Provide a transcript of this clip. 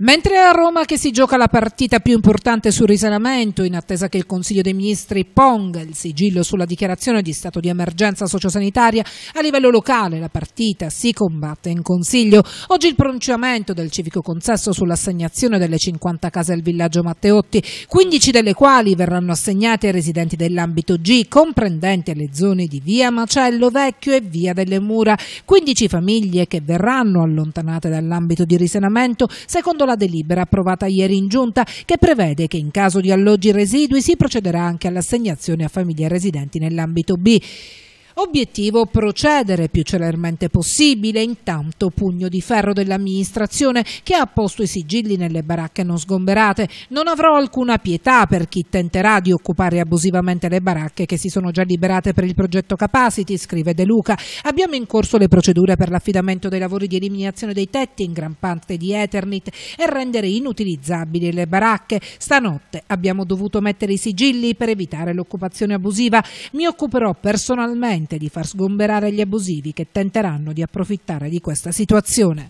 Mentre a Roma che si gioca la partita più importante sul risanamento, in attesa che il Consiglio dei Ministri ponga il sigillo sulla dichiarazione di stato di emergenza sociosanitaria, a livello locale la partita si combatte in Consiglio. Oggi il pronunciamento del civico consesso sull'assegnazione delle 50 case al villaggio Matteotti, 15 delle quali verranno assegnate ai residenti dell'ambito G, comprendenti le zone di via Macello Vecchio e via delle Mura, 15 famiglie che verranno allontanate dall'ambito di risanamento secondo la delibera approvata ieri in giunta che prevede che in caso di alloggi residui si procederà anche all'assegnazione a famiglie residenti nell'ambito B. Obiettivo procedere più celermente possibile, intanto pugno di ferro dell'amministrazione che ha posto i sigilli nelle baracche non sgomberate. Non avrò alcuna pietà per chi tenterà di occupare abusivamente le baracche che si sono già liberate per il progetto Capacity, scrive De Luca. Abbiamo in corso le procedure per l'affidamento dei lavori di eliminazione dei tetti in gran parte di Eternit e rendere inutilizzabili le baracche. Stanotte abbiamo dovuto mettere i sigilli per evitare l'occupazione abusiva. Mi occuperò personalmente di far sgomberare gli abusivi che tenteranno di approfittare di questa situazione.